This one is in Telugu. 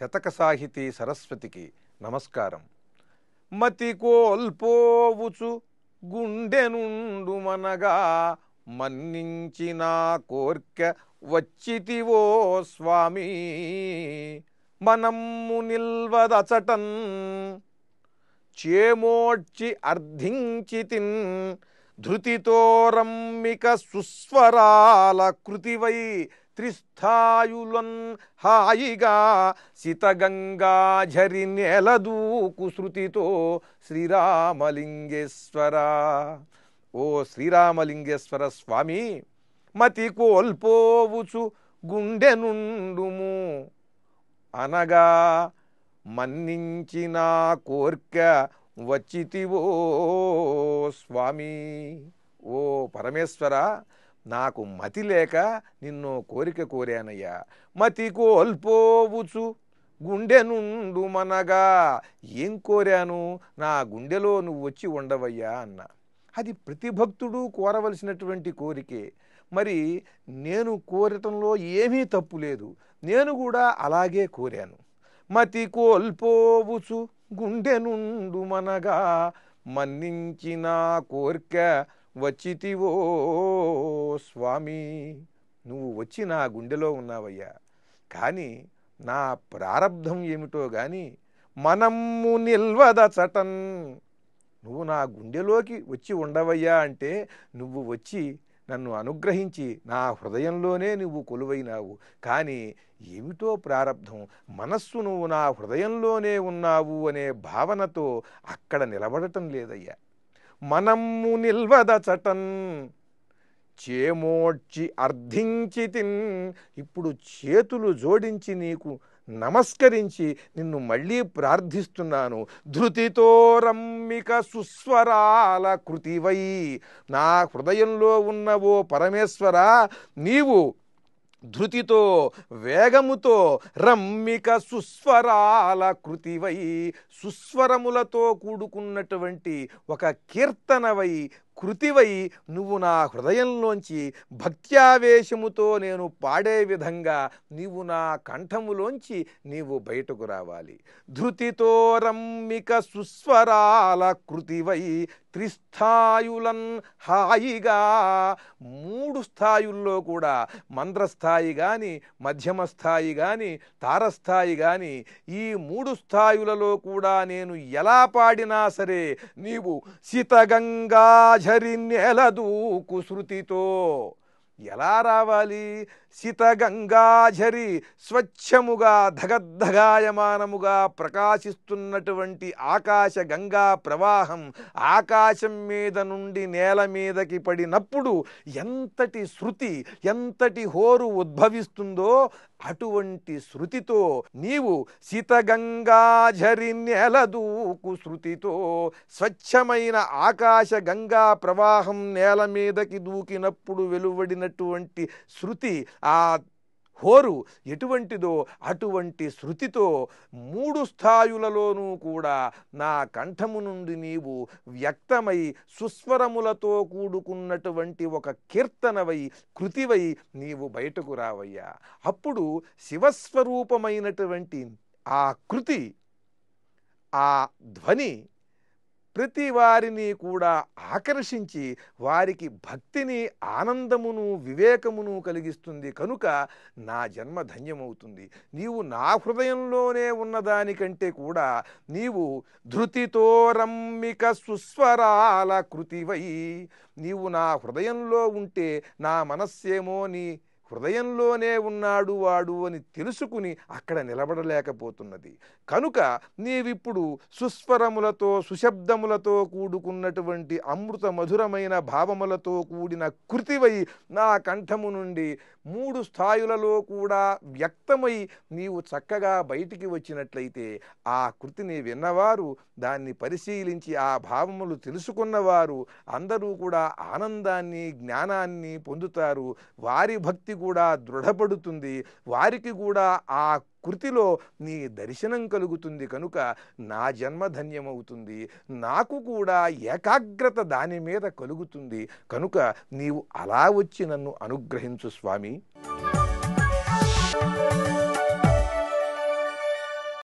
శతక సాహితీ సరస్వతికి నమస్కారం మతి కోల్పోవుచు గుండెనుండు మనగా మన్నించిన కోర్క వచ్చితివో స్వామి మనము నిల్వదచటన్ చేమోడ్చి అర్ధించితిన్ ధృతితో రమ్మిక సుస్వరాల కృతివై త్రిస్థాయులన్ హాయిగా సితగంగాఝరి నెలదూకు శృతితో శ్రీరామలింగేశ్వర ఓ శ్రీరామలింగేశ్వర స్వామి మతి కోల్పోవుచు గుండె నుండుము అనగా మన్నించిన కోర్క వచ్చితివో స్వామి ఓ పరమేశ్వర నాకు మతి లేక నిన్ను కోరిక కోరానయ్యా మతి కోల్పోవచ్చు గుండె నుండు మనగా ఏం కోరాను నా గుండెలో నువ్వు వచ్చి ఉండవయ్యా అన్న అది ప్రతి భక్తుడు కోరవలసినటువంటి కోరికే మరి నేను కోరటంలో ఏమీ తప్పు లేదు నేను కూడా అలాగే కోరాను మతి కోల్పోవచ్చు గుండె నుండు మనగా మన్నించిన కోరిక వచ్చితివో స్వామి నువ్వు వచ్చి నా గుండెలో ఉన్నావయ్యా కానీ నా ప్రారంధం ఏమిటో కానీ మనము చటన్ నువ్వు నా గుండెలోకి వచ్చి ఉండవయ్యా అంటే నువ్వు వచ్చి నన్ను అనుగ్రహించి నా హృదయంలోనే నువ్వు కొలువైనావు కానీ ఏమిటో ప్రారంధం మనస్సు నువ్వు నా హృదయంలోనే ఉన్నావు అనే భావనతో అక్కడ నిలబడటం లేదయ్యా మనము నిల్వదచటన్ చేమోడ్చి అర్థించితిన్ ఇప్పుడు చేతులు జోడించి నీకు నమస్కరించి నిన్ను మళ్ళీ ప్రార్థిస్తున్నాను ధృతితో రమ్మిక సుస్వరాల కృతివై నా హృదయంలో ఉన్న ఓ పరమేశ్వర నీవు ధృతితో వేగముతో రమ్మిక సుస్వరాల కృతివై సుస్వరములతో కూడుకున్నటువంటి ఒక కీర్తనవై కృతివై నువ్వు నా హృదయంలోంచి భక్త్యావేశముతో నేను పాడే విధంగా నీవు నా కంఠములోంచి నీవు బయటకు రావాలి ధృతితో రమ్మిక సుస్వరాల కృతివై త్రిస్థాయులన్ హాయిగా మూడు స్థాయుల్లో కూడా మంద్రస్థాయి కానీ మధ్యమ స్థాయి కానీ తారస్థాయి కానీ ఈ మూడు స్థాయులలో కూడా నేను ఎలా పాడినా సరే నీవు శీతగంగా శ్రీధరి నెలదూకు శృతితో ఎలా రావాలి గంగాఝరి స్వచ్ఛముగా ధగద్ధగాయమానముగా ప్రకాశిస్తున్నటువంటి ఆకాశ గంగా ప్రవాహం ఆకాశం మీద నుండి నేల మీదకి పడినప్పుడు ఎంతటి శృతి ఎంతటి హోరు ఉద్భవిస్తుందో అటువంటి శృతితో నీవు శీతగంగాఝరి నేలదూకు శృతితో స్వచ్ఛమైన ఆకాశ గంగా ప్రవాహం నేల మీదకి దూకినప్పుడు వెలువడినటువంటి శృతి ఆ హోరు ఎటువంటిదో అటువంటి శృతితో మూడు స్థాయులలోనూ కూడా నా కంఠము నుండి నీవు వ్యక్తమై సుస్వరములతో కూడుకున్నటువంటి ఒక కీర్తనవై కృతివై నీవు బయటకు రావయ్యా అప్పుడు శివస్వరూపమైనటువంటి ఆ కృతి ఆ ధ్వని ప్రతి వారిని కూడా ఆకర్షించి వారికి భక్తిని ఆనందమును వివేకమును కలిగిస్తుంది కనుక నా జన్మ ధన్యమవుతుంది నీవు నా హృదయంలోనే ఉన్నదానికంటే కూడా నీవు ధృతితో రమ్మిక సుస్వరాల కృతివై నీవు నా హృదయంలో ఉంటే నా మనస్సేమో నీ హృదయంలోనే ఉన్నాడు వాడు అని తెలుసుకుని అక్కడ నిలబడలేకపోతున్నది కనుక నీవిప్పుడు సుస్వరములతో సుశబ్దములతో కూడుకున్నటువంటి అమృత మధురమైన భావములతో కూడిన కృతివై నా కంఠము నుండి మూడు స్థాయిలలో కూడా వ్యక్తమై నీవు చక్కగా బయటికి వచ్చినట్లయితే ఆ కృతిని విన్నవారు దాన్ని పరిశీలించి ఆ భావములు తెలుసుకున్నవారు అందరూ కూడా ఆనందాన్ని జ్ఞానాన్ని పొందుతారు వారి భక్తి కూడా దృఢపడుతుంది వారికి కూడా ఆ కృతిలో నీ దర్శనం కలుగుతుంది కనుక నా జన్మ ధన్యమవుతుంది నాకు కూడా ఏకాగ్రత దాని మీద కలుగుతుంది కనుక నీవు అలా వచ్చి నన్ను అనుగ్రహించు స్వామి